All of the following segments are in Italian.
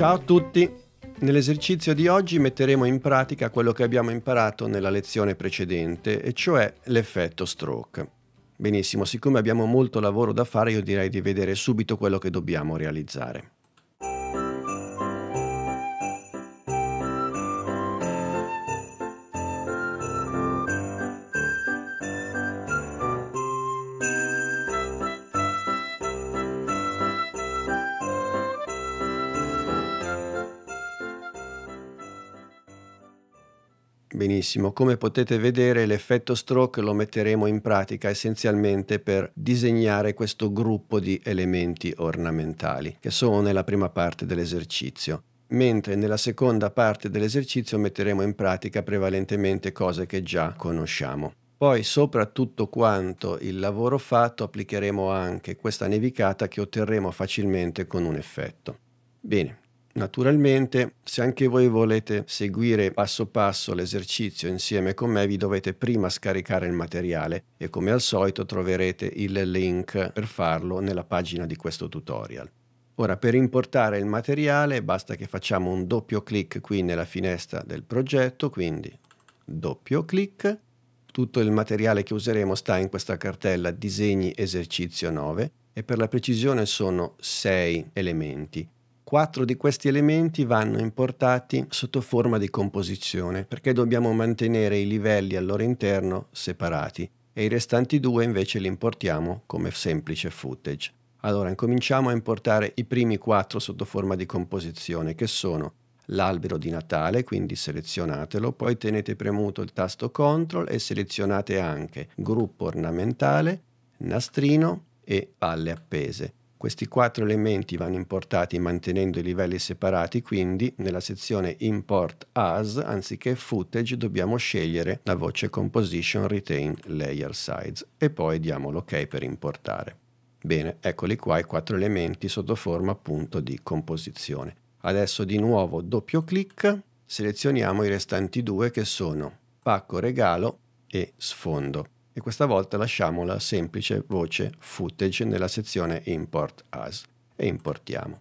Ciao a tutti! Nell'esercizio di oggi metteremo in pratica quello che abbiamo imparato nella lezione precedente, e cioè l'effetto stroke. Benissimo, siccome abbiamo molto lavoro da fare, io direi di vedere subito quello che dobbiamo realizzare. benissimo. Come potete vedere l'effetto stroke lo metteremo in pratica essenzialmente per disegnare questo gruppo di elementi ornamentali che sono nella prima parte dell'esercizio mentre nella seconda parte dell'esercizio metteremo in pratica prevalentemente cose che già conosciamo. Poi sopra tutto quanto il lavoro fatto applicheremo anche questa nevicata che otterremo facilmente con un effetto. Bene, Naturalmente, se anche voi volete seguire passo passo l'esercizio insieme con me, vi dovete prima scaricare il materiale e come al solito troverete il link per farlo nella pagina di questo tutorial. Ora, per importare il materiale basta che facciamo un doppio clic qui nella finestra del progetto, quindi doppio clic. Tutto il materiale che useremo sta in questa cartella Disegni esercizio 9 e per la precisione sono 6 elementi. Quattro di questi elementi vanno importati sotto forma di composizione perché dobbiamo mantenere i livelli al loro interno separati e i restanti due invece li importiamo come semplice footage. Allora incominciamo a importare i primi quattro sotto forma di composizione che sono l'albero di Natale, quindi selezionatelo, poi tenete premuto il tasto CTRL e selezionate anche gruppo ornamentale, nastrino e palle appese. Questi quattro elementi vanno importati mantenendo i livelli separati, quindi nella sezione Import As, anziché Footage, dobbiamo scegliere la voce Composition Retain Layer Size e poi diamo l'ok per importare. Bene, eccoli qua i quattro elementi sotto forma appunto di composizione. Adesso di nuovo doppio clic, selezioniamo i restanti due che sono pacco regalo e sfondo e questa volta lasciamo la semplice voce footage nella sezione import as e importiamo.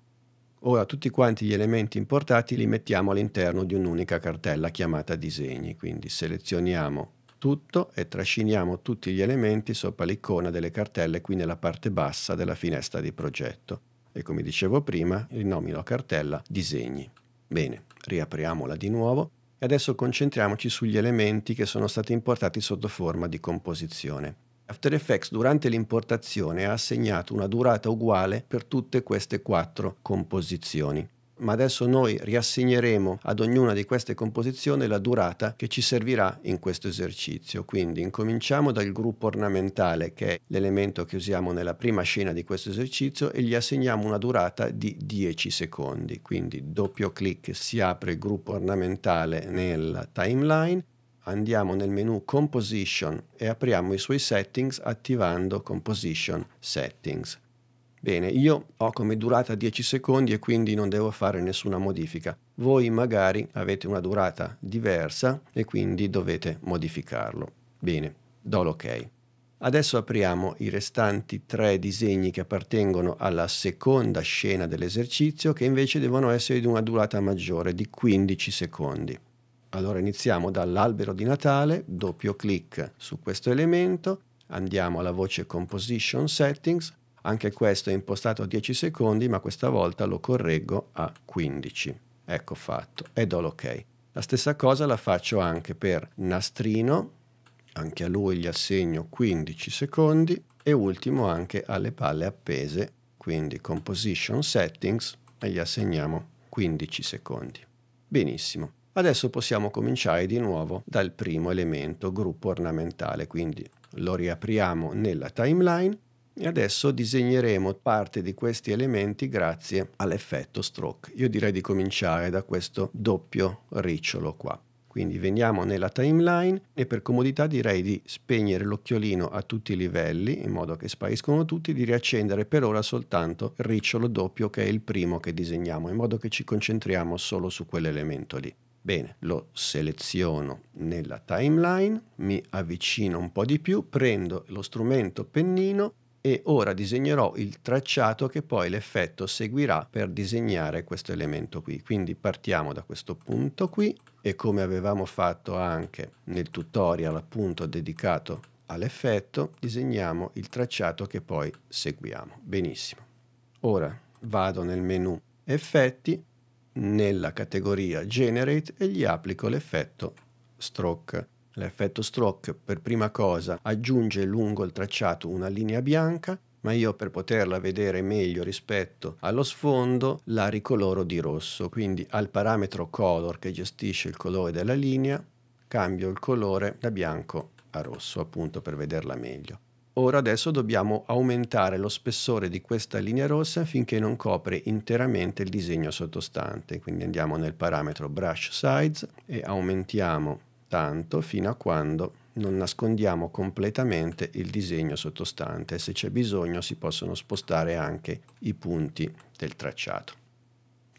Ora tutti quanti gli elementi importati li mettiamo all'interno di un'unica cartella chiamata disegni, quindi selezioniamo tutto e trasciniamo tutti gli elementi sopra l'icona delle cartelle qui nella parte bassa della finestra di progetto e come dicevo prima rinomino cartella disegni. Bene, riapriamola di nuovo e adesso concentriamoci sugli elementi che sono stati importati sotto forma di composizione. After Effects durante l'importazione ha assegnato una durata uguale per tutte queste quattro composizioni ma adesso noi riassegneremo ad ognuna di queste composizioni la durata che ci servirà in questo esercizio. Quindi incominciamo dal gruppo ornamentale, che è l'elemento che usiamo nella prima scena di questo esercizio, e gli assegniamo una durata di 10 secondi. Quindi doppio clic si apre il gruppo ornamentale nella timeline, andiamo nel menu Composition e apriamo i suoi settings attivando Composition Settings. Bene, io ho come durata 10 secondi e quindi non devo fare nessuna modifica. Voi magari avete una durata diversa e quindi dovete modificarlo. Bene, do l'ok. Adesso apriamo i restanti tre disegni che appartengono alla seconda scena dell'esercizio che invece devono essere di una durata maggiore di 15 secondi. Allora iniziamo dall'albero di Natale, doppio clic su questo elemento, andiamo alla voce Composition Settings, anche questo è impostato a 10 secondi, ma questa volta lo correggo a 15. Ecco fatto e do l'ok. La stessa cosa la faccio anche per nastrino, anche a lui gli assegno 15 secondi e ultimo anche alle palle appese, quindi composition settings e gli assegniamo 15 secondi. Benissimo. Adesso possiamo cominciare di nuovo dal primo elemento, gruppo ornamentale, quindi lo riapriamo nella timeline e adesso disegneremo parte di questi elementi grazie all'effetto stroke. Io direi di cominciare da questo doppio ricciolo qua. Quindi veniamo nella timeline e per comodità direi di spegnere l'occhiolino a tutti i livelli in modo che spariscono tutti, di riaccendere per ora soltanto il ricciolo doppio che è il primo che disegniamo, in modo che ci concentriamo solo su quell'elemento lì. Bene, lo seleziono nella timeline, mi avvicino un po' di più, prendo lo strumento pennino e ora disegnerò il tracciato che poi l'effetto seguirà per disegnare questo elemento qui. Quindi partiamo da questo punto qui e come avevamo fatto anche nel tutorial appunto dedicato all'effetto disegniamo il tracciato che poi seguiamo. Benissimo. Ora vado nel menu effetti nella categoria generate e gli applico l'effetto stroke L'effetto stroke per prima cosa aggiunge lungo il tracciato una linea bianca, ma io per poterla vedere meglio rispetto allo sfondo la ricoloro di rosso, quindi al parametro color che gestisce il colore della linea cambio il colore da bianco a rosso appunto per vederla meglio. Ora adesso dobbiamo aumentare lo spessore di questa linea rossa finché non copre interamente il disegno sottostante, quindi andiamo nel parametro brush size e aumentiamo tanto fino a quando non nascondiamo completamente il disegno sottostante e se c'è bisogno si possono spostare anche i punti del tracciato.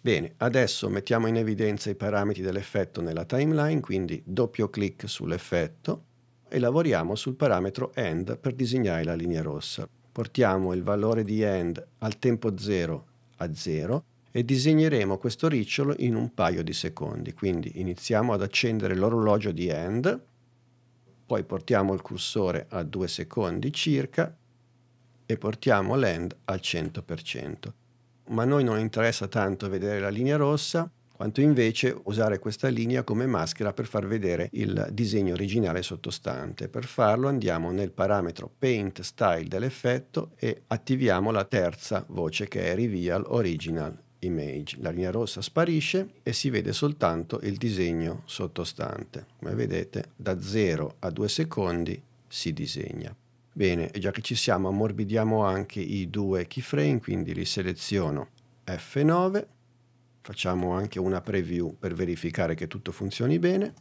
Bene, adesso mettiamo in evidenza i parametri dell'effetto nella timeline, quindi doppio clic sull'effetto e lavoriamo sul parametro end per disegnare la linea rossa. Portiamo il valore di end al tempo 0 a 0 e disegneremo questo ricciolo in un paio di secondi. Quindi iniziamo ad accendere l'orologio di hand, poi portiamo il cursore a 2 secondi circa e portiamo l'end al 100%. Ma a noi non interessa tanto vedere la linea rossa, quanto invece usare questa linea come maschera per far vedere il disegno originale sottostante. Per farlo andiamo nel parametro Paint Style dell'effetto e attiviamo la terza voce che è Reveal Original image. La linea rossa sparisce e si vede soltanto il disegno sottostante. Come vedete, da 0 a 2 secondi si disegna. Bene, e già che ci siamo, ammorbidiamo anche i due keyframe, quindi li seleziono F9, facciamo anche una preview per verificare che tutto funzioni bene.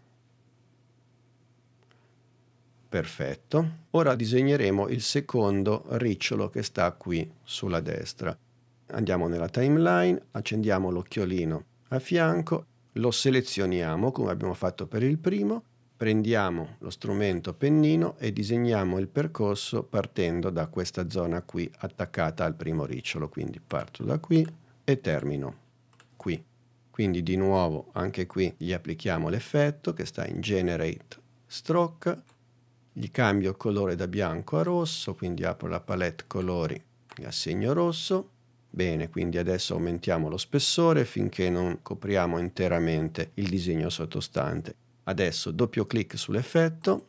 Perfetto. Ora disegneremo il secondo ricciolo che sta qui sulla destra andiamo nella timeline, accendiamo l'occhiolino a fianco, lo selezioniamo come abbiamo fatto per il primo, prendiamo lo strumento pennino e disegniamo il percorso partendo da questa zona qui attaccata al primo ricciolo, quindi parto da qui e termino qui. Quindi di nuovo anche qui gli applichiamo l'effetto che sta in Generate Stroke, gli cambio colore da bianco a rosso, quindi apro la palette colori e assegno rosso, Bene, quindi adesso aumentiamo lo spessore finché non copriamo interamente il disegno sottostante. Adesso doppio clic sull'effetto,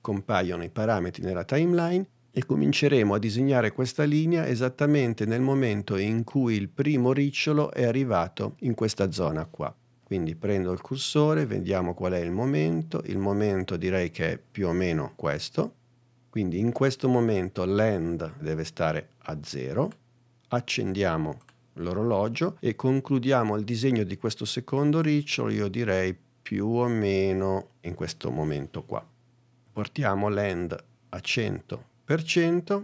compaiono i parametri nella timeline e cominceremo a disegnare questa linea esattamente nel momento in cui il primo ricciolo è arrivato in questa zona qua. Quindi prendo il cursore, vediamo qual è il momento, il momento direi che è più o meno questo, quindi in questo momento l'end deve stare a 0 accendiamo l'orologio e concludiamo il disegno di questo secondo ricciolo, io direi più o meno in questo momento qua. Portiamo l'end a 100%,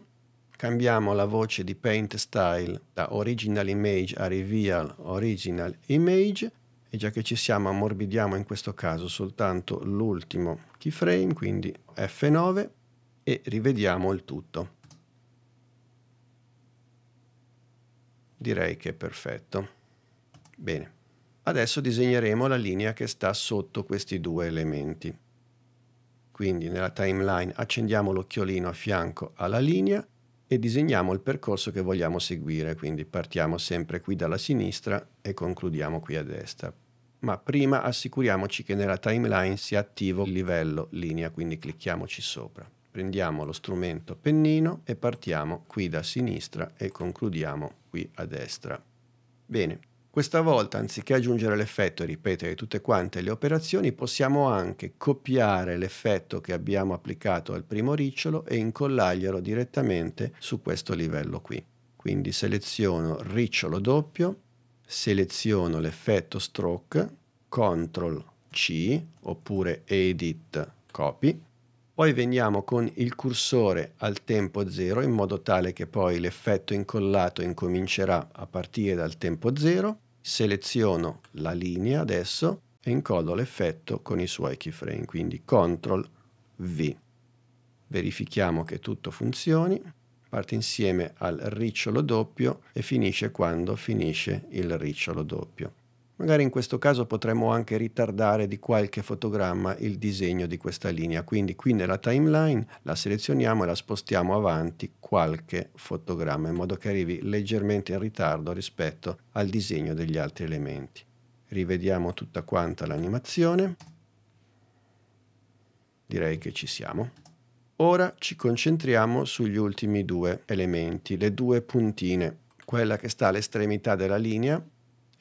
cambiamo la voce di Paint Style da Original Image a Reveal Original Image e già che ci siamo ammorbidiamo in questo caso soltanto l'ultimo keyframe, quindi F9 e rivediamo il tutto. direi che è perfetto. Bene, adesso disegneremo la linea che sta sotto questi due elementi. Quindi nella timeline accendiamo l'occhiolino a fianco alla linea e disegniamo il percorso che vogliamo seguire, quindi partiamo sempre qui dalla sinistra e concludiamo qui a destra. Ma prima assicuriamoci che nella timeline sia attivo il livello linea, quindi clicchiamoci sopra. Prendiamo lo strumento pennino e partiamo qui da sinistra e concludiamo qui a destra. Bene, questa volta anziché aggiungere l'effetto e ripetere tutte quante le operazioni, possiamo anche copiare l'effetto che abbiamo applicato al primo ricciolo e incollarglielo direttamente su questo livello qui. Quindi seleziono ricciolo doppio, seleziono l'effetto stroke, CTRL C oppure edit copy poi veniamo con il cursore al tempo 0 in modo tale che poi l'effetto incollato incomincerà a partire dal tempo 0. Seleziono la linea adesso e incollo l'effetto con i suoi keyframe, quindi CTRL V. Verifichiamo che tutto funzioni, parte insieme al ricciolo doppio e finisce quando finisce il ricciolo doppio. Magari in questo caso potremmo anche ritardare di qualche fotogramma il disegno di questa linea, quindi qui nella timeline la selezioniamo e la spostiamo avanti qualche fotogramma in modo che arrivi leggermente in ritardo rispetto al disegno degli altri elementi. Rivediamo tutta quanta l'animazione. Direi che ci siamo. Ora ci concentriamo sugli ultimi due elementi, le due puntine, quella che sta all'estremità della linea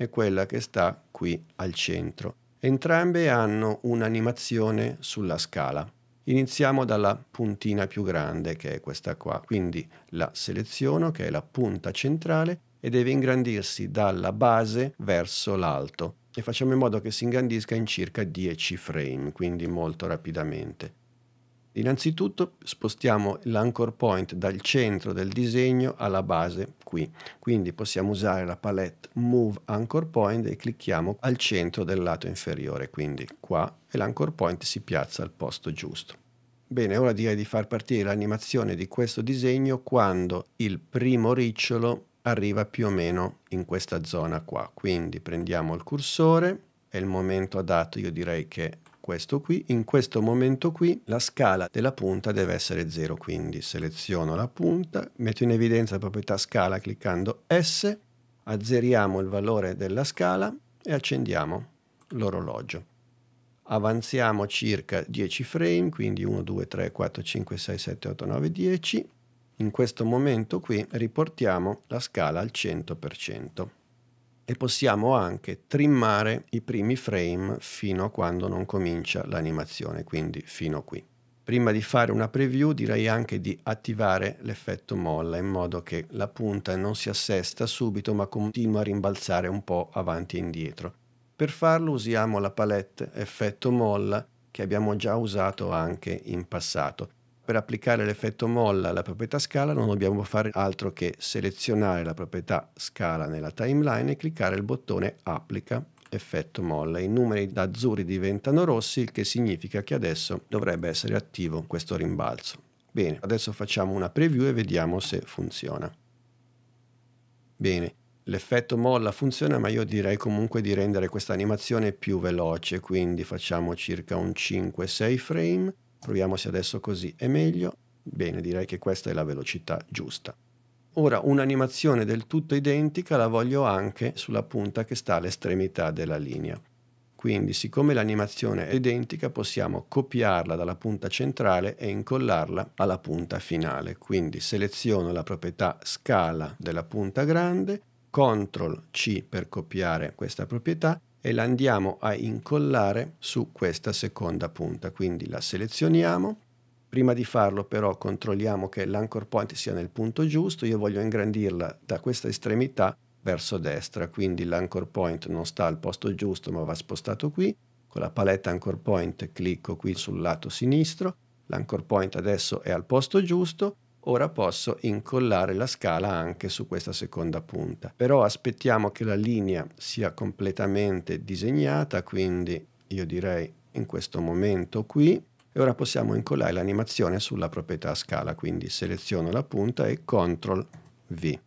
e quella che sta qui al centro. Entrambe hanno un'animazione sulla scala. Iniziamo dalla puntina più grande che è questa qua, quindi la seleziono che è la punta centrale e deve ingrandirsi dalla base verso l'alto e facciamo in modo che si ingrandisca in circa 10 frame, quindi molto rapidamente. Innanzitutto spostiamo l'anchor point dal centro del disegno alla base qui, quindi possiamo usare la palette Move Anchor Point e clicchiamo al centro del lato inferiore, quindi qua e l'anchor point si piazza al posto giusto. Bene, ora direi di far partire l'animazione di questo disegno quando il primo ricciolo arriva più o meno in questa zona qua, quindi prendiamo il cursore, è il momento adatto, io direi che questo qui, in questo momento qui la scala della punta deve essere 0, quindi seleziono la punta, metto in evidenza la proprietà scala cliccando S, azzeriamo il valore della scala e accendiamo l'orologio. Avanziamo circa 10 frame, quindi 1, 2, 3, 4, 5, 6, 7, 8, 9, 10. In questo momento qui riportiamo la scala al 100% e possiamo anche trimmare i primi frame fino a quando non comincia l'animazione, quindi fino qui. Prima di fare una preview direi anche di attivare l'effetto molla in modo che la punta non si assesta subito ma continua a rimbalzare un po' avanti e indietro. Per farlo usiamo la palette effetto molla che abbiamo già usato anche in passato per applicare l'effetto molla alla proprietà scala non dobbiamo fare altro che selezionare la proprietà scala nella timeline e cliccare il bottone applica effetto molla. I numeri da azzurri diventano rossi, il che significa che adesso dovrebbe essere attivo questo rimbalzo. Bene, adesso facciamo una preview e vediamo se funziona. Bene, l'effetto molla funziona, ma io direi comunque di rendere questa animazione più veloce, quindi facciamo circa un 5-6 frame Proviamo se adesso così è meglio. Bene, direi che questa è la velocità giusta. Ora un'animazione del tutto identica la voglio anche sulla punta che sta all'estremità della linea. Quindi siccome l'animazione è identica possiamo copiarla dalla punta centrale e incollarla alla punta finale. Quindi seleziono la proprietà scala della punta grande, CTRL C per copiare questa proprietà e la andiamo a incollare su questa seconda punta. Quindi la selezioniamo. Prima di farlo però controlliamo che l'anchor point sia nel punto giusto. Io voglio ingrandirla da questa estremità verso destra, quindi l'anchor point non sta al posto giusto ma va spostato qui. Con la paletta anchor point clicco qui sul lato sinistro. L'anchor point adesso è al posto giusto Ora posso incollare la scala anche su questa seconda punta, però aspettiamo che la linea sia completamente disegnata, quindi io direi in questo momento qui, e ora possiamo incollare l'animazione sulla proprietà scala, quindi seleziono la punta e CTRL V.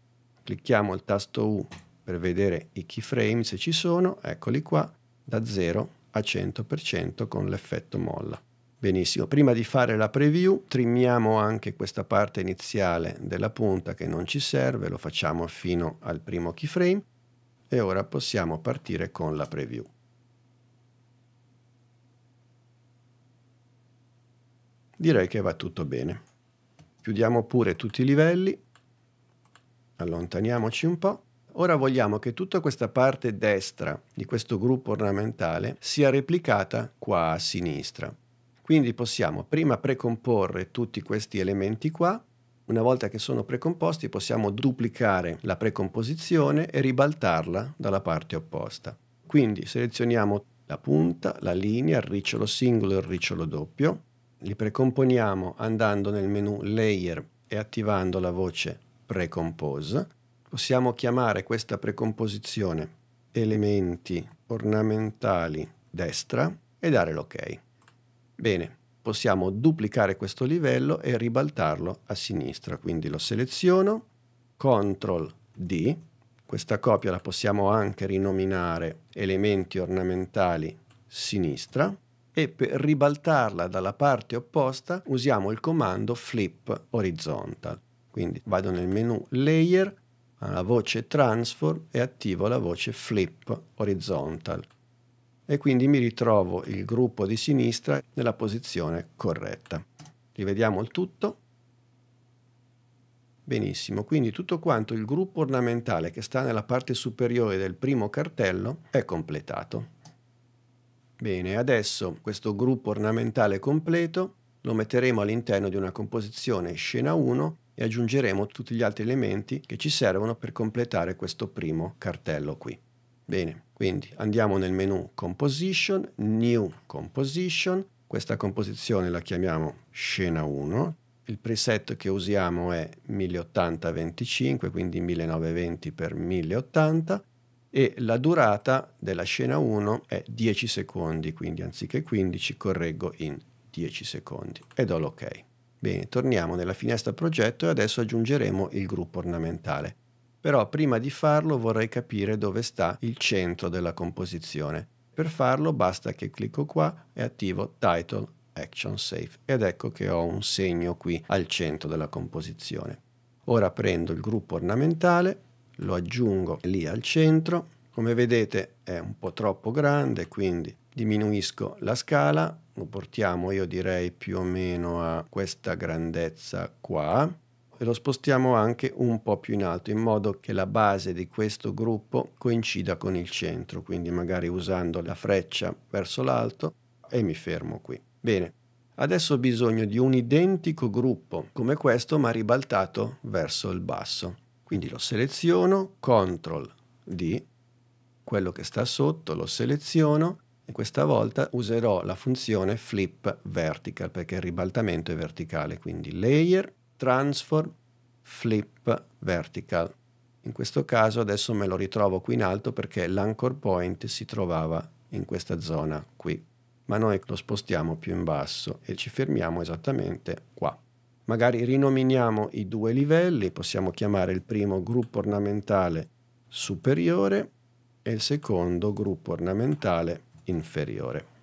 Clicchiamo il tasto U per vedere i keyframe se ci sono, eccoli qua, da 0 a 100% con l'effetto molla. Benissimo, prima di fare la preview trimmiamo anche questa parte iniziale della punta che non ci serve, lo facciamo fino al primo keyframe e ora possiamo partire con la preview. Direi che va tutto bene. Chiudiamo pure tutti i livelli, allontaniamoci un po'. Ora vogliamo che tutta questa parte destra di questo gruppo ornamentale sia replicata qua a sinistra. Quindi possiamo prima precomporre tutti questi elementi qua, una volta che sono precomposti possiamo duplicare la precomposizione e ribaltarla dalla parte opposta. Quindi selezioniamo la punta, la linea, il ricciolo singolo e il ricciolo doppio, li precomponiamo andando nel menu Layer e attivando la voce Precompose. Possiamo chiamare questa precomposizione elementi ornamentali destra e dare l'ok. Ok. Bene, possiamo duplicare questo livello e ribaltarlo a sinistra, quindi lo seleziono, CTRL D, questa copia la possiamo anche rinominare elementi ornamentali sinistra e per ribaltarla dalla parte opposta usiamo il comando flip horizontal. Quindi vado nel menu layer, alla voce transform e attivo la voce flip horizontal e quindi mi ritrovo il gruppo di sinistra nella posizione corretta. Rivediamo il tutto. Benissimo, quindi tutto quanto il gruppo ornamentale che sta nella parte superiore del primo cartello è completato. Bene, adesso questo gruppo ornamentale completo lo metteremo all'interno di una composizione scena 1 e aggiungeremo tutti gli altri elementi che ci servono per completare questo primo cartello qui. Bene, quindi andiamo nel menu Composition, New Composition, questa composizione la chiamiamo scena 1, il preset che usiamo è 1080-25, quindi 1920x1080 e la durata della scena 1 è 10 secondi, quindi anziché 15 correggo in 10 secondi e do l'ok. Bene, torniamo nella finestra progetto e adesso aggiungeremo il gruppo ornamentale. Però prima di farlo vorrei capire dove sta il centro della composizione. Per farlo basta che clicco qua e attivo Title Action Safe ed ecco che ho un segno qui al centro della composizione. Ora prendo il gruppo ornamentale, lo aggiungo lì al centro. Come vedete è un po' troppo grande, quindi diminuisco la scala, lo portiamo io direi più o meno a questa grandezza qua e lo spostiamo anche un po' più in alto in modo che la base di questo gruppo coincida con il centro, quindi magari usando la freccia verso l'alto e mi fermo qui. Bene, adesso ho bisogno di un identico gruppo come questo ma ribaltato verso il basso. Quindi lo seleziono, CTRL D, quello che sta sotto lo seleziono e questa volta userò la funzione flip vertical perché il ribaltamento è verticale, quindi layer transform flip vertical. In questo caso adesso me lo ritrovo qui in alto perché l'anchor point si trovava in questa zona qui, ma noi lo spostiamo più in basso e ci fermiamo esattamente qua. Magari rinominiamo i due livelli, possiamo chiamare il primo gruppo ornamentale superiore e il secondo gruppo ornamentale inferiore.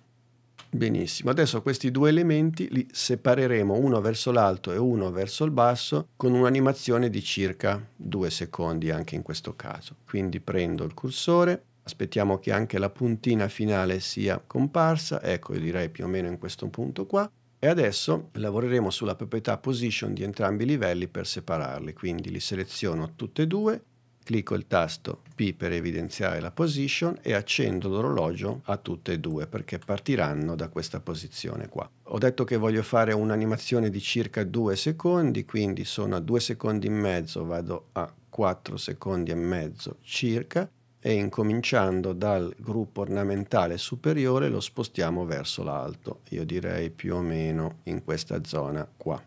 Benissimo, adesso questi due elementi li separeremo uno verso l'alto e uno verso il basso con un'animazione di circa due secondi anche in questo caso. Quindi prendo il cursore, aspettiamo che anche la puntina finale sia comparsa, ecco io direi più o meno in questo punto qua, e adesso lavoreremo sulla proprietà position di entrambi i livelli per separarli, quindi li seleziono tutti e due, Clicco il tasto P per evidenziare la position e accendo l'orologio a tutte e due perché partiranno da questa posizione qua. Ho detto che voglio fare un'animazione di circa 2 secondi, quindi sono a 2 secondi e mezzo, vado a 4 secondi e mezzo circa e incominciando dal gruppo ornamentale superiore lo spostiamo verso l'alto, io direi più o meno in questa zona qua.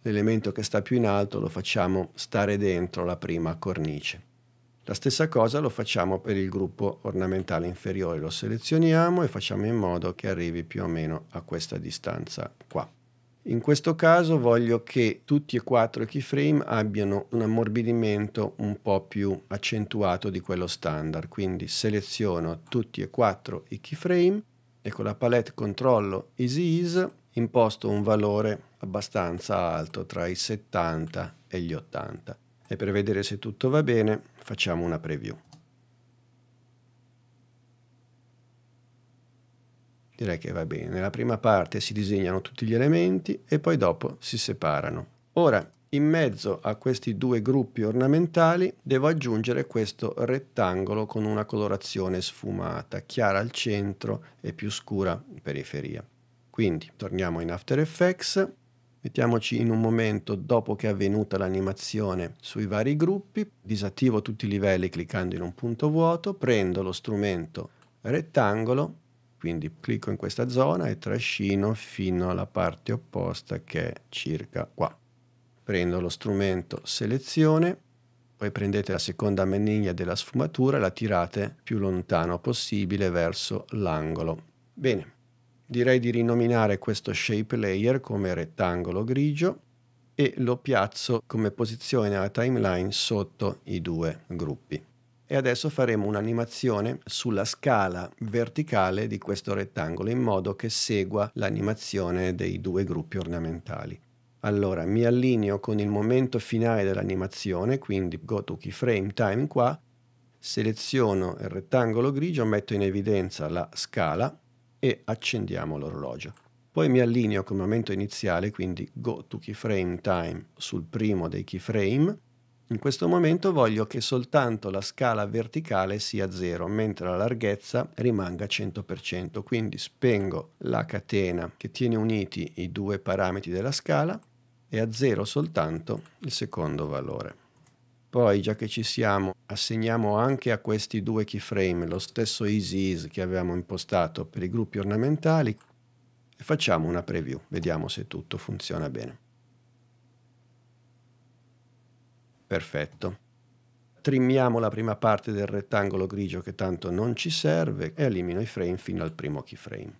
L'elemento che sta più in alto lo facciamo stare dentro la prima cornice. La stessa cosa lo facciamo per il gruppo ornamentale inferiore, lo selezioniamo e facciamo in modo che arrivi più o meno a questa distanza qua. In questo caso voglio che tutti e quattro i keyframe abbiano un ammorbidimento un po' più accentuato di quello standard, quindi seleziono tutti e quattro i keyframe e con la palette controllo Easy Ease imposto un valore abbastanza alto tra i 70 e gli 80 e per vedere se tutto va bene facciamo una preview. Direi che va bene. Nella prima parte si disegnano tutti gli elementi e poi dopo si separano. Ora, in mezzo a questi due gruppi ornamentali devo aggiungere questo rettangolo con una colorazione sfumata, chiara al centro e più scura in periferia. Quindi torniamo in After Effects Mettiamoci in un momento dopo che è avvenuta l'animazione sui vari gruppi, disattivo tutti i livelli cliccando in un punto vuoto, prendo lo strumento rettangolo, quindi clicco in questa zona e trascino fino alla parte opposta che è circa qua. Prendo lo strumento selezione, poi prendete la seconda maniglia della sfumatura e la tirate più lontano possibile verso l'angolo. Bene, direi di rinominare questo shape layer come rettangolo grigio e lo piazzo come posizione alla timeline sotto i due gruppi. E adesso faremo un'animazione sulla scala verticale di questo rettangolo in modo che segua l'animazione dei due gruppi ornamentali. Allora mi allineo con il momento finale dell'animazione, quindi go to keyframe time qua, seleziono il rettangolo grigio, metto in evidenza la scala e accendiamo l'orologio. Poi mi allineo come momento iniziale, quindi go to keyframe time sul primo dei keyframe. In questo momento voglio che soltanto la scala verticale sia 0, mentre la larghezza rimanga 100%, quindi spengo la catena che tiene uniti i due parametri della scala e a 0 soltanto il secondo valore. Poi, già che ci siamo, assegniamo anche a questi due keyframe lo stesso EasyEase che avevamo impostato per i gruppi ornamentali e facciamo una preview, vediamo se tutto funziona bene. Perfetto. Trimmiamo la prima parte del rettangolo grigio che tanto non ci serve e elimino i frame fino al primo keyframe.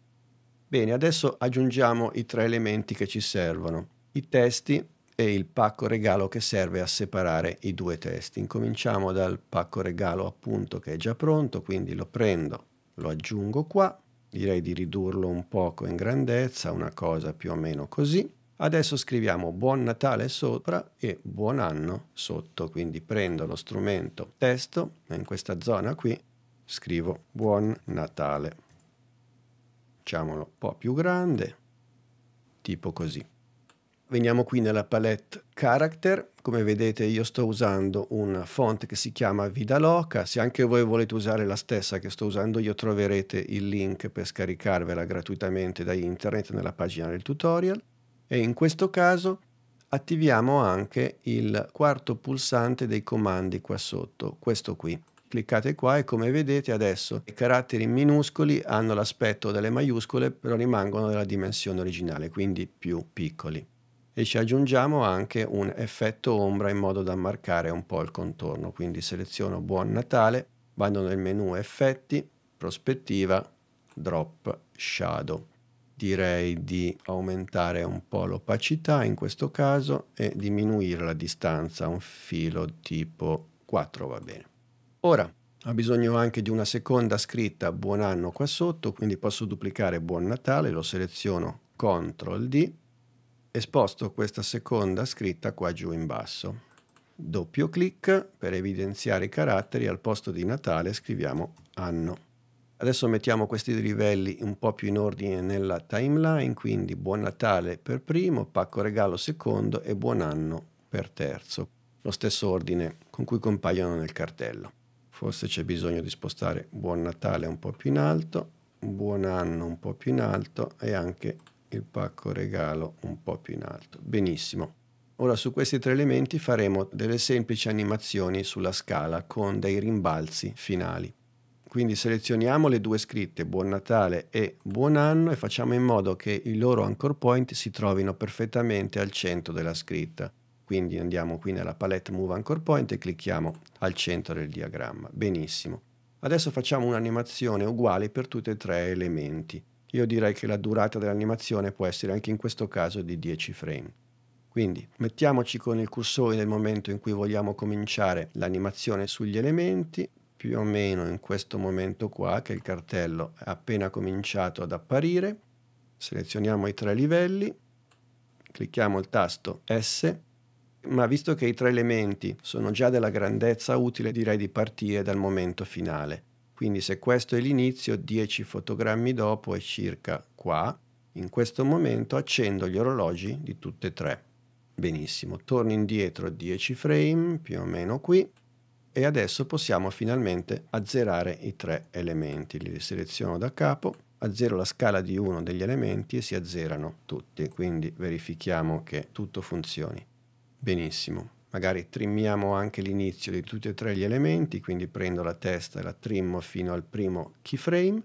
Bene, adesso aggiungiamo i tre elementi che ci servono. I testi e il pacco regalo che serve a separare i due testi. Incominciamo dal pacco regalo appunto che è già pronto, quindi lo prendo, lo aggiungo qua, direi di ridurlo un poco in grandezza, una cosa più o meno così. Adesso scriviamo buon Natale sopra e buon anno sotto, quindi prendo lo strumento testo e in questa zona qui scrivo buon Natale. Facciamolo un po' più grande, tipo così. Veniamo qui nella palette Character. Come vedete io sto usando un font che si chiama Vidaloca. Se anche voi volete usare la stessa che sto usando io troverete il link per scaricarvela gratuitamente da internet nella pagina del tutorial. E in questo caso attiviamo anche il quarto pulsante dei comandi qua sotto, questo qui. Cliccate qua e come vedete adesso i caratteri minuscoli hanno l'aspetto delle maiuscole però rimangono della dimensione originale, quindi più piccoli e ci aggiungiamo anche un effetto ombra in modo da marcare un po' il contorno. Quindi seleziono Buon Natale, vado nel menu Effetti, Prospettiva, Drop Shadow. Direi di aumentare un po' l'opacità in questo caso e diminuire la distanza, un filo tipo 4 va bene. Ora ha bisogno anche di una seconda scritta Buon anno qua sotto, quindi posso duplicare Buon Natale, lo seleziono CTRL D esposto questa seconda scritta qua giù in basso. Doppio clic per evidenziare i caratteri, al posto di Natale scriviamo anno. Adesso mettiamo questi livelli un po' più in ordine nella timeline, quindi buon Natale per primo, pacco regalo secondo e buon anno per terzo. Lo stesso ordine con cui compaiono nel cartello. Forse c'è bisogno di spostare buon Natale un po' più in alto, buon anno un po' più in alto e anche il pacco regalo un po' più in alto. Benissimo. Ora su questi tre elementi faremo delle semplici animazioni sulla scala con dei rimbalzi finali. Quindi selezioniamo le due scritte Buon Natale e Buon Anno e facciamo in modo che i loro anchor point si trovino perfettamente al centro della scritta. Quindi andiamo qui nella palette Move Anchor Point e clicchiamo al centro del diagramma. Benissimo. Adesso facciamo un'animazione uguale per tutti e tre gli elementi io direi che la durata dell'animazione può essere anche in questo caso di 10 frame. Quindi mettiamoci con il cursore nel momento in cui vogliamo cominciare l'animazione sugli elementi, più o meno in questo momento qua che il cartello è appena cominciato ad apparire. Selezioniamo i tre livelli, clicchiamo il tasto S, ma visto che i tre elementi sono già della grandezza utile direi di partire dal momento finale. Quindi se questo è l'inizio, 10 fotogrammi dopo è circa qua. In questo momento accendo gli orologi di tutte e tre. Benissimo, torno indietro 10 frame, più o meno qui, e adesso possiamo finalmente azzerare i tre elementi. Li seleziono da capo, azzero la scala di uno degli elementi e si azzerano tutti, quindi verifichiamo che tutto funzioni. Benissimo magari trimmiamo anche l'inizio di tutti e tre gli elementi, quindi prendo la testa e la trimmo fino al primo keyframe.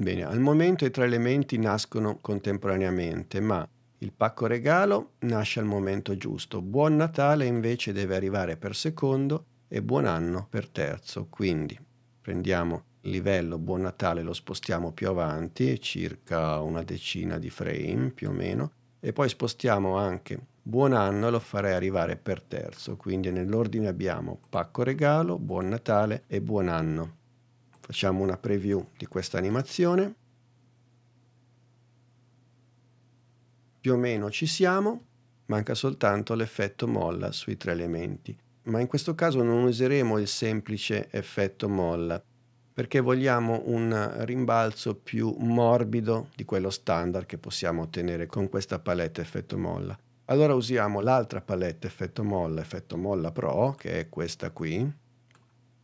Bene, al momento i tre elementi nascono contemporaneamente, ma il pacco regalo nasce al momento giusto, buon Natale invece deve arrivare per secondo e buon anno per terzo, quindi prendiamo il livello buon Natale, lo spostiamo più avanti, circa una decina di frame più o meno, e poi spostiamo anche Buon anno lo farei arrivare per terzo, quindi nell'ordine abbiamo pacco regalo, buon Natale e buon anno. Facciamo una preview di questa animazione. Più o meno ci siamo, manca soltanto l'effetto molla sui tre elementi, ma in questo caso non useremo il semplice effetto molla perché vogliamo un rimbalzo più morbido di quello standard che possiamo ottenere con questa palette effetto molla allora usiamo l'altra palette effetto molla, effetto molla pro, che è questa qui,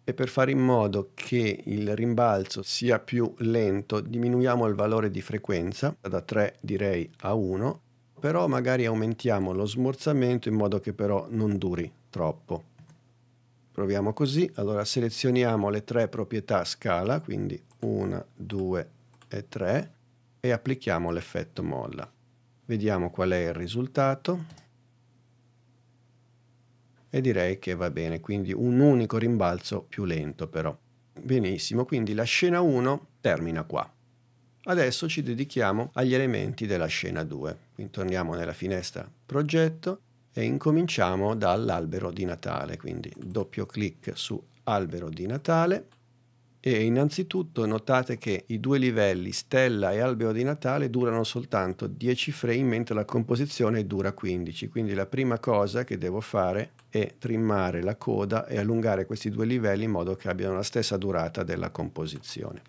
e per fare in modo che il rimbalzo sia più lento diminuiamo il valore di frequenza da 3 direi a 1, però magari aumentiamo lo smorzamento in modo che però non duri troppo. Proviamo così, allora selezioniamo le tre proprietà scala, quindi 1, 2 e 3, e applichiamo l'effetto molla. Vediamo qual è il risultato e direi che va bene, quindi un unico rimbalzo più lento però. Benissimo, quindi la scena 1 termina qua. Adesso ci dedichiamo agli elementi della scena 2. Quindi torniamo nella finestra progetto e incominciamo dall'albero di Natale, quindi doppio clic su albero di Natale e innanzitutto notate che i due livelli, stella e albero di Natale, durano soltanto 10 frame mentre la composizione dura 15. Quindi la prima cosa che devo fare è trimmare la coda e allungare questi due livelli in modo che abbiano la stessa durata della composizione.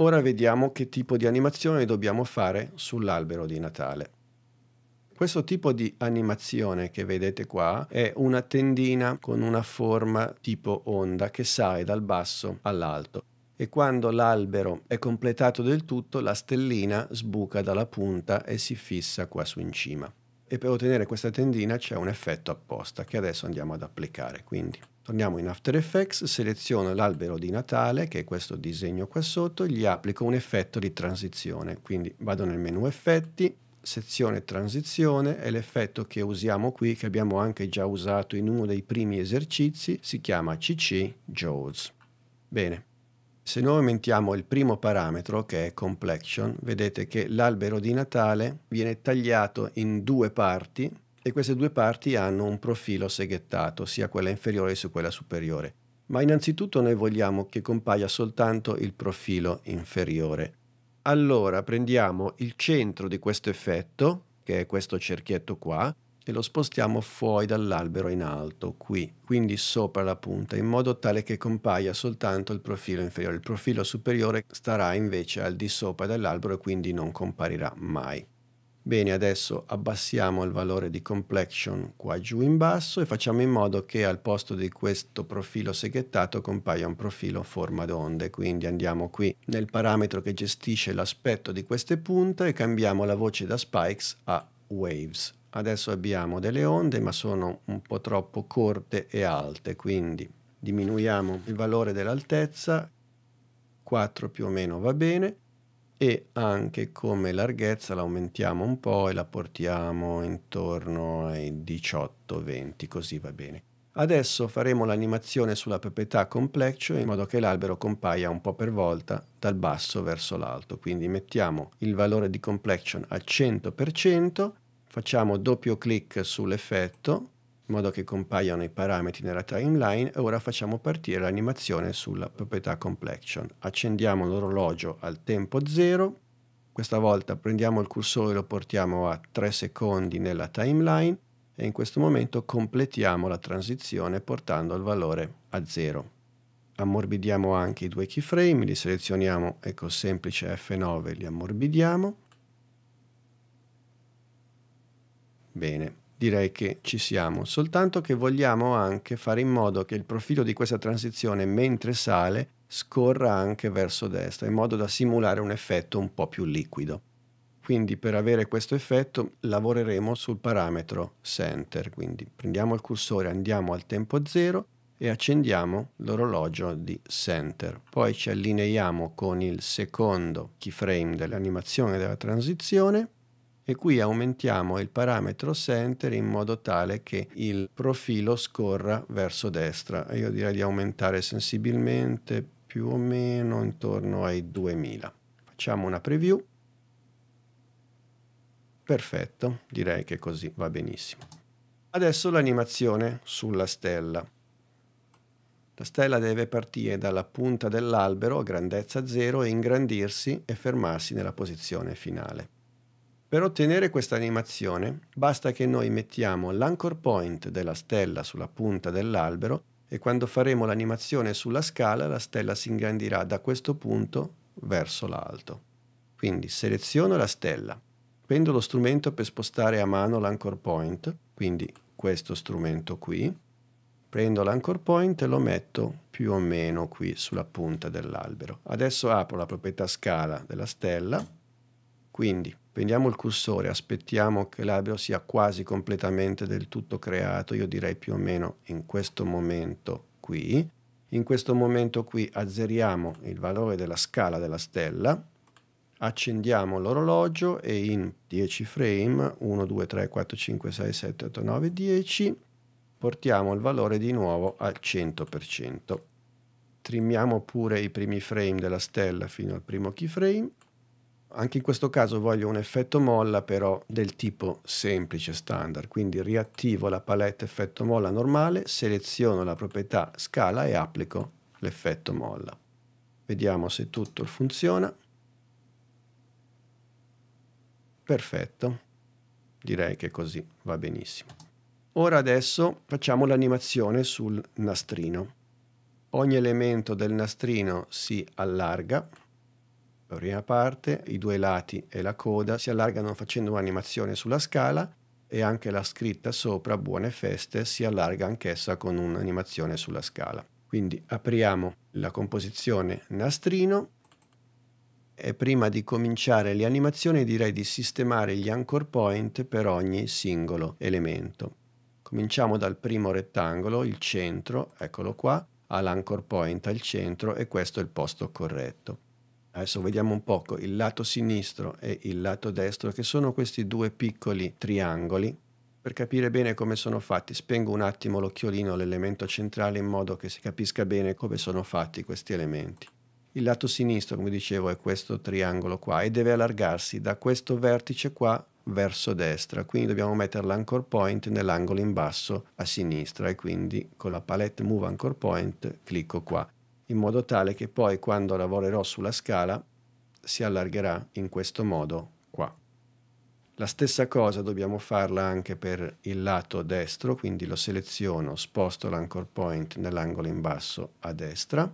Ora vediamo che tipo di animazione dobbiamo fare sull'albero di Natale. Questo tipo di animazione che vedete qua è una tendina con una forma tipo onda che sale dal basso all'alto e quando l'albero è completato del tutto la stellina sbuca dalla punta e si fissa qua su in cima. E per ottenere questa tendina c'è un effetto apposta che adesso andiamo ad applicare. Quindi torniamo in After Effects, seleziono l'albero di Natale che è questo disegno qua sotto, gli applico un effetto di transizione. Quindi vado nel menu effetti, sezione transizione e l'effetto che usiamo qui, che abbiamo anche già usato in uno dei primi esercizi, si chiama CC Joules. Bene. Se noi aumentiamo il primo parametro, che è complexion, vedete che l'albero di Natale viene tagliato in due parti e queste due parti hanno un profilo seghettato, sia quella inferiore che quella superiore. Ma innanzitutto noi vogliamo che compaia soltanto il profilo inferiore. Allora prendiamo il centro di questo effetto, che è questo cerchietto qua, e lo spostiamo fuori dall'albero in alto, qui, quindi sopra la punta, in modo tale che compaia soltanto il profilo inferiore. Il profilo superiore starà invece al di sopra dell'albero e quindi non comparirà mai. Bene, adesso abbassiamo il valore di complexion qua giù in basso e facciamo in modo che al posto di questo profilo seghettato compaia un profilo forma d'onde. Quindi andiamo qui nel parametro che gestisce l'aspetto di queste punte e cambiamo la voce da spikes a waves. Adesso abbiamo delle onde ma sono un po' troppo corte e alte, quindi diminuiamo il valore dell'altezza, 4 più o meno va bene, e anche come larghezza la aumentiamo un po' e la portiamo intorno ai 18-20, così va bene. Adesso faremo l'animazione sulla proprietà compleccio in modo che l'albero compaia un po' per volta dal basso verso l'alto, quindi mettiamo il valore di complexion al 100%, facciamo doppio clic sull'effetto in modo che compaiano i parametri nella timeline e ora facciamo partire l'animazione sulla proprietà complexion. Accendiamo l'orologio al tempo 0, questa volta prendiamo il cursore e lo portiamo a 3 secondi nella timeline e in questo momento completiamo la transizione portando il valore a 0. Ammorbidiamo anche i due keyframe, li selezioniamo e col semplice F9 li ammorbidiamo. Bene, direi che ci siamo, soltanto che vogliamo anche fare in modo che il profilo di questa transizione mentre sale scorra anche verso destra, in modo da simulare un effetto un po' più liquido. Quindi per avere questo effetto lavoreremo sul parametro center, quindi prendiamo il cursore, andiamo al tempo 0 e accendiamo l'orologio di center. Poi ci allineiamo con il secondo keyframe dell'animazione della transizione e qui aumentiamo il parametro center in modo tale che il profilo scorra verso destra. Io direi di aumentare sensibilmente più o meno intorno ai 2000. Facciamo una preview. Perfetto, direi che così va benissimo. Adesso l'animazione sulla stella. La stella deve partire dalla punta dell'albero a grandezza 0 e ingrandirsi e fermarsi nella posizione finale. Per ottenere questa animazione basta che noi mettiamo l'anchor point della stella sulla punta dell'albero e quando faremo l'animazione sulla scala la stella si ingrandirà da questo punto verso l'alto. Quindi seleziono la stella, prendo lo strumento per spostare a mano l'anchor point, quindi questo strumento qui, prendo l'anchor point e lo metto più o meno qui sulla punta dell'albero. Adesso apro la proprietà scala della stella, quindi prendiamo il cursore, aspettiamo che l'albero sia quasi completamente del tutto creato, io direi più o meno in questo momento qui. In questo momento qui azzeriamo il valore della scala della stella, accendiamo l'orologio e in 10 frame, 1, 2, 3, 4, 5, 6, 7, 8, 9, 10, portiamo il valore di nuovo al 100%. Trimmiamo pure i primi frame della stella fino al primo keyframe anche in questo caso voglio un effetto molla però del tipo semplice standard, quindi riattivo la palette effetto molla normale, seleziono la proprietà scala e applico l'effetto molla. Vediamo se tutto funziona. Perfetto, direi che così va benissimo. Ora adesso facciamo l'animazione sul nastrino. Ogni elemento del nastrino si allarga la prima parte, i due lati e la coda si allargano facendo un'animazione sulla scala e anche la scritta sopra Buone feste si allarga anch'essa con un'animazione sulla scala. Quindi apriamo la composizione nastrino e prima di cominciare le animazioni direi di sistemare gli anchor point per ogni singolo elemento. Cominciamo dal primo rettangolo, il centro, eccolo qua, ha l'anchor point al centro e questo è il posto corretto. Adesso vediamo un poco il lato sinistro e il lato destro, che sono questi due piccoli triangoli. Per capire bene come sono fatti, spengo un attimo l'occhiolino all'elemento centrale in modo che si capisca bene come sono fatti questi elementi. Il lato sinistro, come dicevo, è questo triangolo qua e deve allargarsi da questo vertice qua verso destra, quindi dobbiamo mettere l'anchor point nell'angolo in basso a sinistra e quindi con la palette Move Anchor Point clicco qua in modo tale che poi quando lavorerò sulla scala si allargherà in questo modo qua. La stessa cosa dobbiamo farla anche per il lato destro, quindi lo seleziono, sposto l'anchor point nell'angolo in basso a destra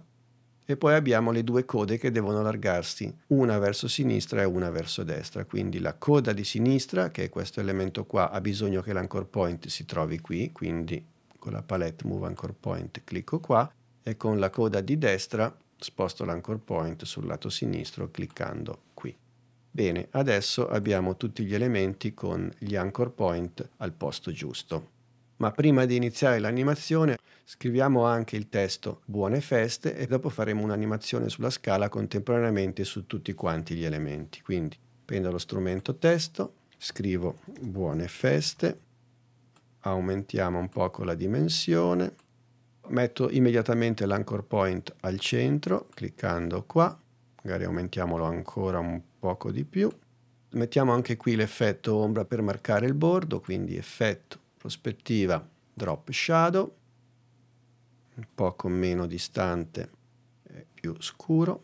e poi abbiamo le due code che devono allargarsi, una verso sinistra e una verso destra, quindi la coda di sinistra, che è questo elemento qua, ha bisogno che l'anchor point si trovi qui, quindi con la palette move anchor point clicco qua e con la coda di destra sposto l'anchor point sul lato sinistro cliccando qui. Bene, adesso abbiamo tutti gli elementi con gli anchor point al posto giusto. Ma prima di iniziare l'animazione scriviamo anche il testo Buone feste e dopo faremo un'animazione sulla scala contemporaneamente su tutti quanti gli elementi. Quindi prendo lo strumento testo, scrivo Buone feste, aumentiamo un poco la dimensione, metto immediatamente l'anchor point al centro cliccando qua magari aumentiamolo ancora un poco di più mettiamo anche qui l'effetto ombra per marcare il bordo quindi effetto prospettiva drop shadow un poco meno distante e più scuro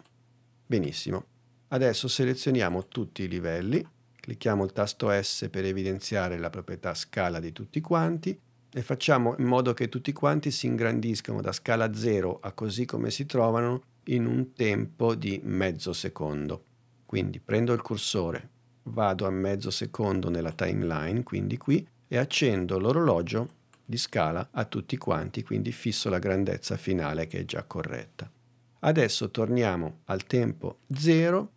benissimo adesso selezioniamo tutti i livelli clicchiamo il tasto S per evidenziare la proprietà scala di tutti quanti e facciamo in modo che tutti quanti si ingrandiscano da scala 0 a così come si trovano in un tempo di mezzo secondo. Quindi prendo il cursore, vado a mezzo secondo nella timeline, quindi qui, e accendo l'orologio di scala a tutti quanti, quindi fisso la grandezza finale che è già corretta. Adesso torniamo al tempo 0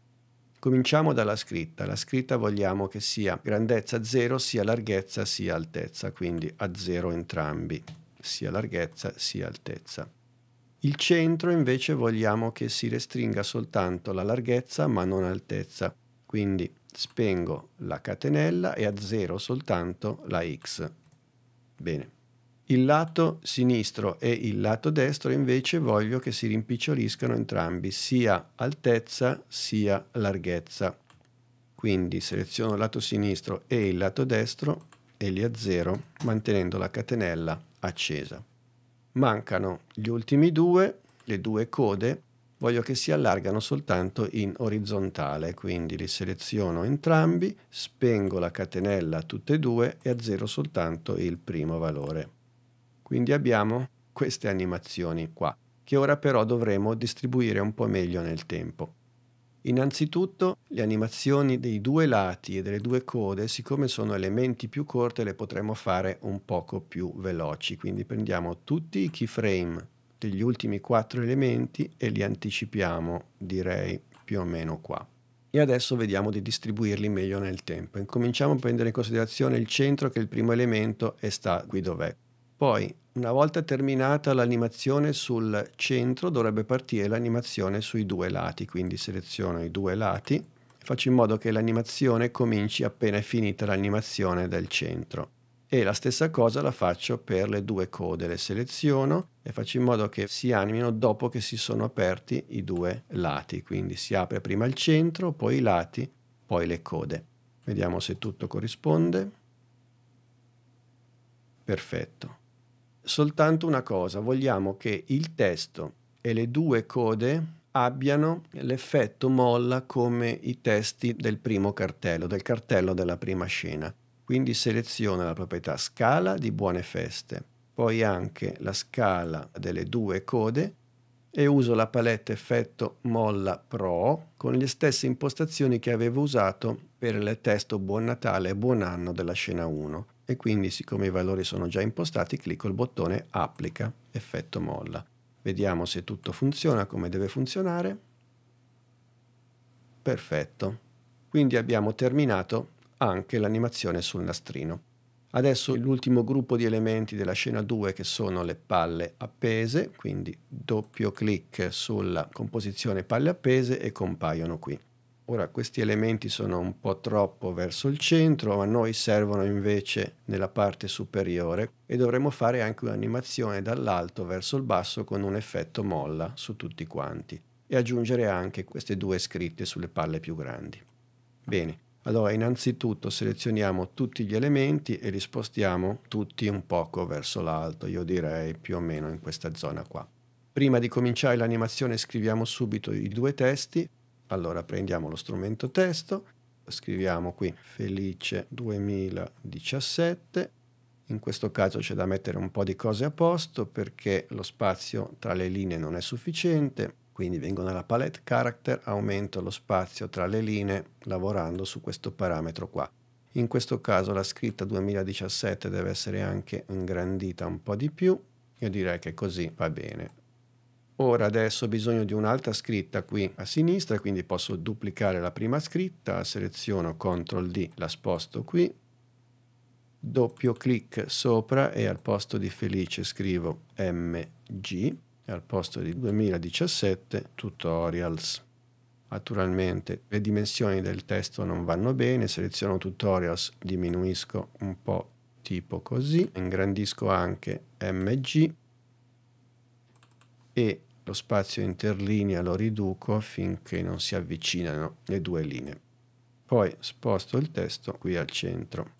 Cominciamo dalla scritta. La scritta vogliamo che sia grandezza 0, sia larghezza, sia altezza, quindi a 0 entrambi, sia larghezza, sia altezza. Il centro invece vogliamo che si restringa soltanto la larghezza ma non altezza, quindi spengo la catenella e a 0 soltanto la x. Bene. Il lato sinistro e il lato destro invece voglio che si rimpiccioliscano entrambi, sia altezza sia larghezza. Quindi seleziono il lato sinistro e il lato destro e li azzero mantenendo la catenella accesa. Mancano gli ultimi due, le due code, voglio che si allargano soltanto in orizzontale, quindi li seleziono entrambi, spengo la catenella tutte e due e azzero soltanto il primo valore. Quindi abbiamo queste animazioni qua, che ora però dovremo distribuire un po' meglio nel tempo. Innanzitutto le animazioni dei due lati e delle due code, siccome sono elementi più corte, le potremo fare un poco più veloci. Quindi prendiamo tutti i keyframe degli ultimi quattro elementi e li anticipiamo, direi, più o meno qua. E adesso vediamo di distribuirli meglio nel tempo. Incominciamo a prendere in considerazione il centro che è il primo elemento e sta qui dov'è. Poi, una volta terminata l'animazione sul centro, dovrebbe partire l'animazione sui due lati, quindi seleziono i due lati e faccio in modo che l'animazione cominci appena è finita l'animazione del centro. E la stessa cosa la faccio per le due code, le seleziono e faccio in modo che si animino dopo che si sono aperti i due lati, quindi si apre prima il centro, poi i lati, poi le code. Vediamo se tutto corrisponde. Perfetto soltanto una cosa, vogliamo che il testo e le due code abbiano l'effetto molla come i testi del primo cartello, del cartello della prima scena. Quindi seleziona la proprietà scala di buone feste, poi anche la scala delle due code e uso la palette effetto molla pro con le stesse impostazioni che avevo usato per il testo buon Natale e buon anno della scena 1 e quindi siccome i valori sono già impostati clicco il bottone applica effetto molla. Vediamo se tutto funziona come deve funzionare. Perfetto. Quindi abbiamo terminato anche l'animazione sul nastrino. Adesso l'ultimo gruppo di elementi della scena 2 che sono le palle appese, quindi doppio clic sulla composizione palle appese e compaiono qui. Ora questi elementi sono un po' troppo verso il centro, a noi servono invece nella parte superiore e dovremmo fare anche un'animazione dall'alto verso il basso con un effetto molla su tutti quanti e aggiungere anche queste due scritte sulle palle più grandi. Bene, allora innanzitutto selezioniamo tutti gli elementi e li spostiamo tutti un poco verso l'alto, io direi più o meno in questa zona qua. Prima di cominciare l'animazione scriviamo subito i due testi allora prendiamo lo strumento testo, scriviamo qui felice 2017, in questo caso c'è da mettere un po' di cose a posto perché lo spazio tra le linee non è sufficiente, quindi vengo nella palette character, aumento lo spazio tra le linee lavorando su questo parametro qua. In questo caso la scritta 2017 deve essere anche ingrandita un po' di più, io direi che così va bene. Ora adesso ho bisogno di un'altra scritta qui a sinistra, quindi posso duplicare la prima scritta, seleziono CTRL D, la sposto qui, doppio clic sopra e al posto di felice scrivo MG e al posto di 2017 tutorials. Naturalmente le dimensioni del testo non vanno bene, seleziono tutorials, diminuisco un po' tipo così, ingrandisco anche MG e lo spazio interlinea lo riduco finché non si avvicinano le due linee. Poi sposto il testo qui al centro.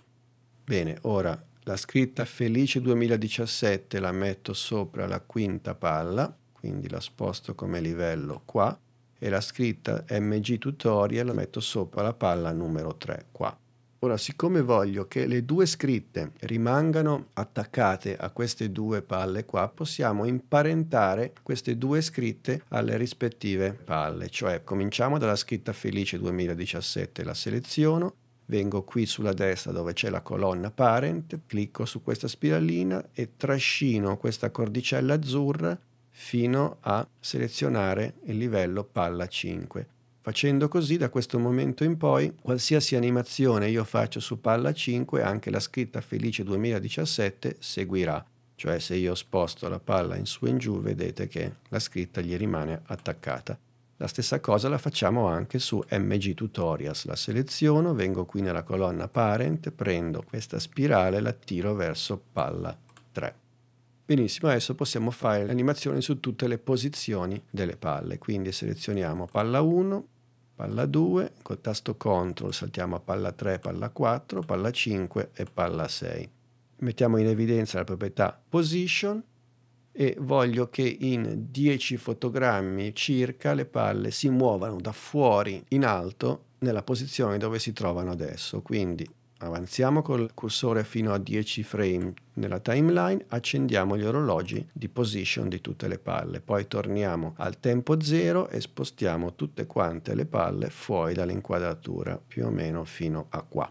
Bene, ora la scritta Felice 2017 la metto sopra la quinta palla, quindi la sposto come livello qua, e la scritta MG Tutorial la metto sopra la palla numero 3 qua. Ora, siccome voglio che le due scritte rimangano attaccate a queste due palle qua, possiamo imparentare queste due scritte alle rispettive palle, cioè cominciamo dalla scritta Felice 2017, la seleziono, vengo qui sulla destra dove c'è la colonna parent, clicco su questa spirallina e trascino questa cordicella azzurra fino a selezionare il livello palla 5. Facendo così, da questo momento in poi, qualsiasi animazione io faccio su palla 5, anche la scritta Felice 2017 seguirà. Cioè se io sposto la palla in su e in giù, vedete che la scritta gli rimane attaccata. La stessa cosa la facciamo anche su MG Tutorials. La seleziono, vengo qui nella colonna Parent, prendo questa spirale e la tiro verso palla 3. Benissimo, adesso possiamo fare l'animazione su tutte le posizioni delle palle, quindi selezioniamo palla 1, palla 2, col tasto CTRL saltiamo a palla 3, palla 4, palla 5 e palla 6. Mettiamo in evidenza la proprietà Position e voglio che in 10 fotogrammi circa le palle si muovano da fuori in alto nella posizione dove si trovano adesso, quindi Avanziamo col cursore fino a 10 frame nella timeline, accendiamo gli orologi di position di tutte le palle, poi torniamo al tempo 0 e spostiamo tutte quante le palle fuori dall'inquadratura, più o meno fino a qua.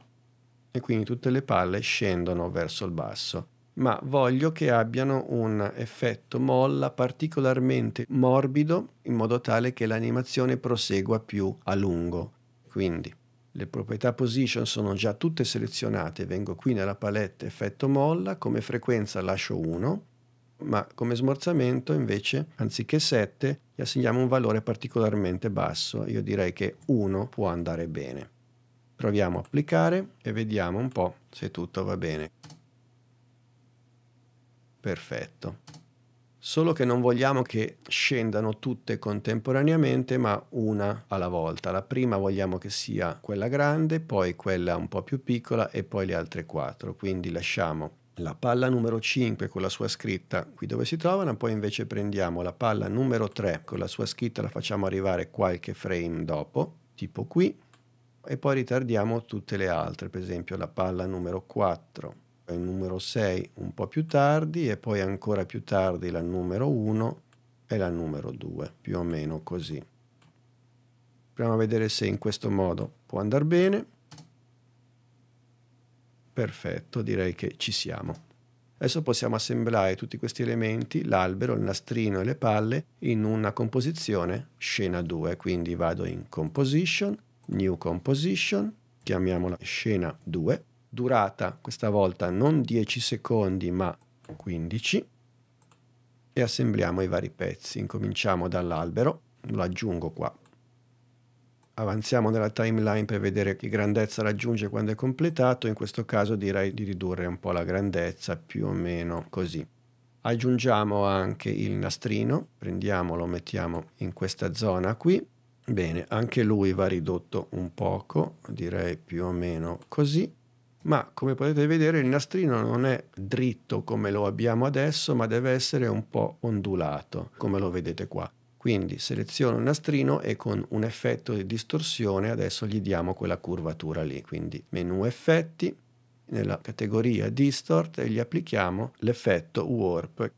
E quindi tutte le palle scendono verso il basso ma voglio che abbiano un effetto molla particolarmente morbido in modo tale che l'animazione prosegua più a lungo. Quindi le proprietà position sono già tutte selezionate, vengo qui nella palette effetto molla, come frequenza lascio 1, ma come smorzamento invece, anziché 7, gli assegniamo un valore particolarmente basso, io direi che 1 può andare bene. Proviamo a applicare e vediamo un po' se tutto va bene. Perfetto solo che non vogliamo che scendano tutte contemporaneamente, ma una alla volta. La prima vogliamo che sia quella grande, poi quella un po' più piccola e poi le altre quattro. Quindi lasciamo la palla numero 5 con la sua scritta qui dove si trovano, poi invece prendiamo la palla numero 3 con la sua scritta, la facciamo arrivare qualche frame dopo, tipo qui, e poi ritardiamo tutte le altre, per esempio la palla numero 4 il numero 6 un po' più tardi e poi ancora più tardi la numero 1 e la numero 2, più o meno così. Proviamo a vedere se in questo modo può andare bene. Perfetto, direi che ci siamo. Adesso possiamo assemblare tutti questi elementi, l'albero, il nastrino e le palle, in una composizione scena 2. Quindi vado in Composition, New Composition, chiamiamola scena 2 durata questa volta non 10 secondi ma 15 e assembliamo i vari pezzi. Incominciamo dall'albero, lo aggiungo qua. Avanziamo nella timeline per vedere che grandezza raggiunge quando è completato, in questo caso direi di ridurre un po' la grandezza, più o meno così. Aggiungiamo anche il nastrino, prendiamolo, mettiamo in questa zona qui. Bene, anche lui va ridotto un poco, direi più o meno così ma come potete vedere il nastrino non è dritto come lo abbiamo adesso, ma deve essere un po' ondulato, come lo vedete qua. Quindi seleziono il nastrino e con un effetto di distorsione adesso gli diamo quella curvatura lì. Quindi menu effetti, nella categoria distort e gli applichiamo l'effetto warp.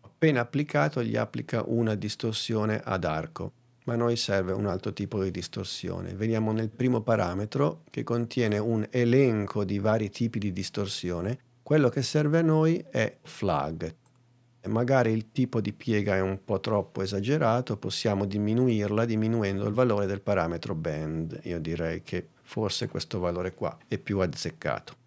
Appena applicato gli applica una distorsione ad arco ma a noi serve un altro tipo di distorsione. Veniamo nel primo parametro che contiene un elenco di vari tipi di distorsione. Quello che serve a noi è flag. magari il tipo di piega è un po' troppo esagerato, possiamo diminuirla diminuendo il valore del parametro band. Io direi che forse questo valore qua è più azzeccato.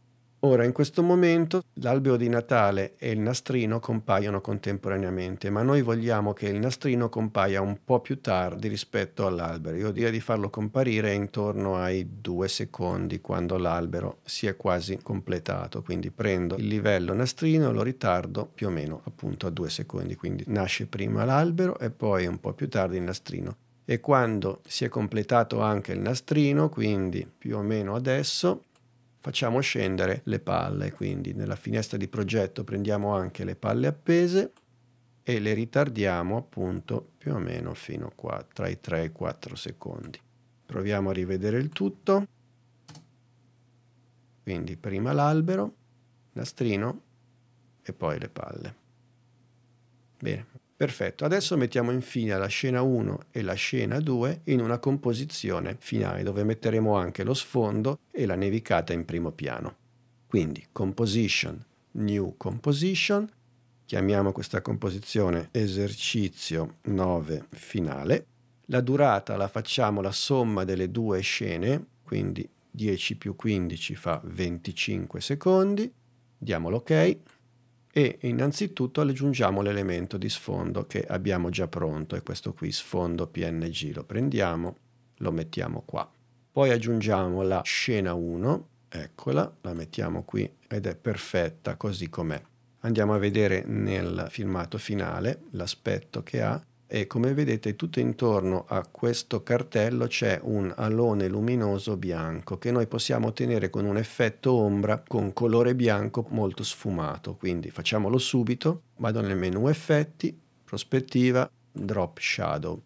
Ora, in questo momento, l'albero di Natale e il nastrino compaiono contemporaneamente, ma noi vogliamo che il nastrino compaia un po' più tardi rispetto all'albero. Io direi di farlo comparire intorno ai due secondi quando l'albero si è quasi completato. Quindi prendo il livello nastrino, e lo ritardo più o meno appunto a due secondi. Quindi nasce prima l'albero e poi un po' più tardi il nastrino e quando si è completato anche il nastrino, quindi più o meno adesso, facciamo scendere le palle, quindi nella finestra di progetto prendiamo anche le palle appese e le ritardiamo appunto più o meno fino qua, tra i 3 e i 4 secondi. Proviamo a rivedere il tutto. Quindi prima l'albero, nastrino e poi le palle. Bene. Perfetto, adesso mettiamo infine la scena 1 e la scena 2 in una composizione finale dove metteremo anche lo sfondo e la nevicata in primo piano. Quindi composition, new composition, chiamiamo questa composizione esercizio 9 finale. La durata la facciamo la somma delle due scene, quindi 10 più 15 fa 25 secondi. Diamo l'ok. Ok e innanzitutto aggiungiamo l'elemento di sfondo che abbiamo già pronto, e questo qui sfondo PNG lo prendiamo, lo mettiamo qua. Poi aggiungiamo la scena 1, eccola, la mettiamo qui ed è perfetta così com'è. Andiamo a vedere nel filmato finale l'aspetto che ha e come vedete tutto intorno a questo cartello c'è un alone luminoso bianco che noi possiamo ottenere con un effetto ombra con colore bianco molto sfumato quindi facciamolo subito vado nel menu effetti prospettiva drop shadow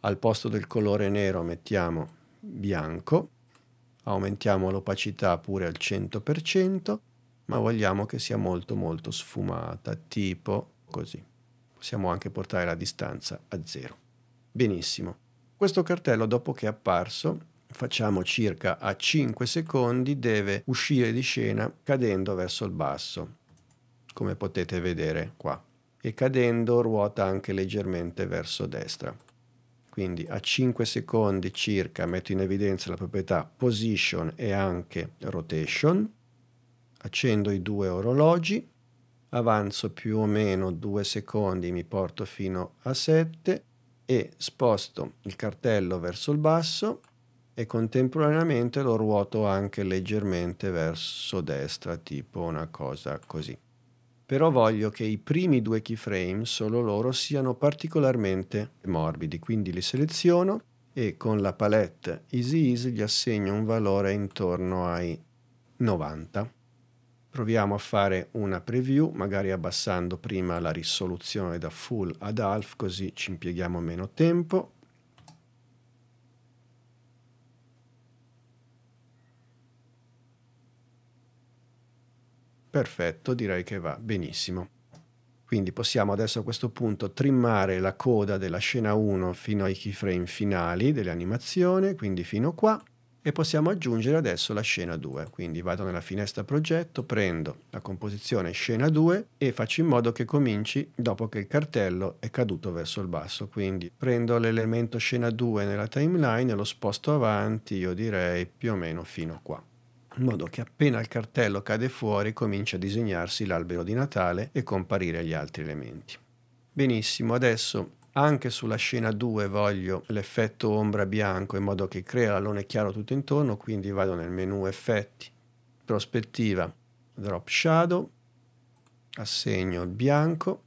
al posto del colore nero mettiamo bianco aumentiamo l'opacità pure al 100% ma vogliamo che sia molto molto sfumata tipo così possiamo anche portare la distanza a zero. Benissimo. Questo cartello dopo che è apparso facciamo circa a 5 secondi deve uscire di scena cadendo verso il basso come potete vedere qua e cadendo ruota anche leggermente verso destra quindi a 5 secondi circa metto in evidenza la proprietà position e anche rotation accendo i due orologi avanzo più o meno 2 secondi, mi porto fino a 7 e sposto il cartello verso il basso e contemporaneamente lo ruoto anche leggermente verso destra, tipo una cosa così. Però voglio che i primi due keyframe, solo loro, siano particolarmente morbidi, quindi li seleziono e con la palette Easy Ease gli assegno un valore intorno ai 90 proviamo a fare una preview, magari abbassando prima la risoluzione da full ad half, così ci impieghiamo meno tempo. Perfetto, direi che va benissimo. Quindi possiamo adesso a questo punto trimmare la coda della scena 1 fino ai keyframe finali dell'animazione, quindi fino qua e possiamo aggiungere adesso la scena 2. Quindi vado nella finestra progetto, prendo la composizione scena 2 e faccio in modo che cominci dopo che il cartello è caduto verso il basso. Quindi prendo l'elemento scena 2 nella timeline e lo sposto avanti, io direi più o meno fino a qua in modo che appena il cartello cade fuori comincia a disegnarsi l'albero di Natale e comparire gli altri elementi. Benissimo, adesso anche sulla scena 2 voglio l'effetto ombra bianco in modo che crea l'alone chiaro tutto intorno, quindi vado nel menu effetti, prospettiva, drop shadow, assegno il bianco,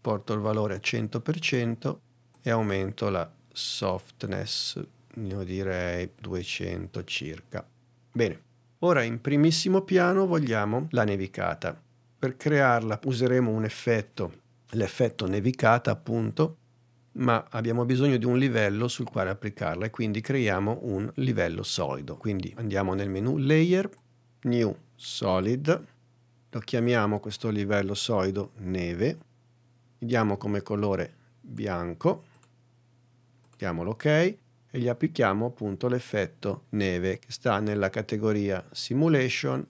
porto il valore a 100% e aumento la softness, io direi 200 circa. Bene, ora in primissimo piano vogliamo la nevicata. Per crearla useremo un effetto l'effetto nevicata appunto, ma abbiamo bisogno di un livello sul quale applicarla e quindi creiamo un livello solido. Quindi andiamo nel menu Layer, New Solid, lo chiamiamo questo livello solido neve, gli diamo come colore bianco, diamo l'ok e gli applichiamo appunto l'effetto neve che sta nella categoria Simulation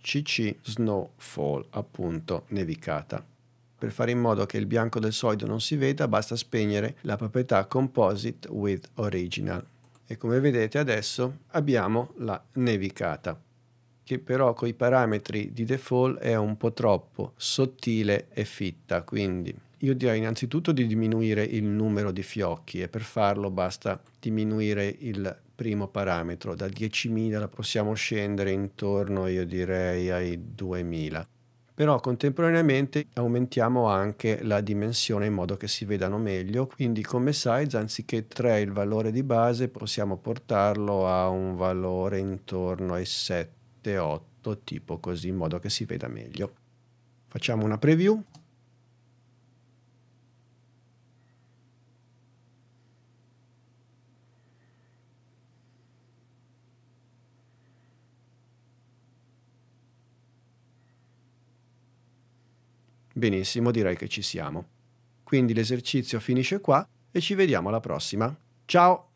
CC Snowfall, appunto nevicata. Per fare in modo che il bianco del solido non si veda basta spegnere la proprietà Composite with Original. E come vedete adesso abbiamo la nevicata che però con i parametri di default è un po' troppo sottile e fitta, quindi io direi innanzitutto di diminuire il numero di fiocchi e per farlo basta diminuire il primo parametro, da 10.000 la possiamo scendere intorno io direi ai 2.000 però contemporaneamente aumentiamo anche la dimensione in modo che si vedano meglio, quindi come size anziché 3 il valore di base possiamo portarlo a un valore intorno ai 7, 8 tipo così in modo che si veda meglio. Facciamo una preview. Benissimo, direi che ci siamo. Quindi l'esercizio finisce qua e ci vediamo alla prossima. Ciao!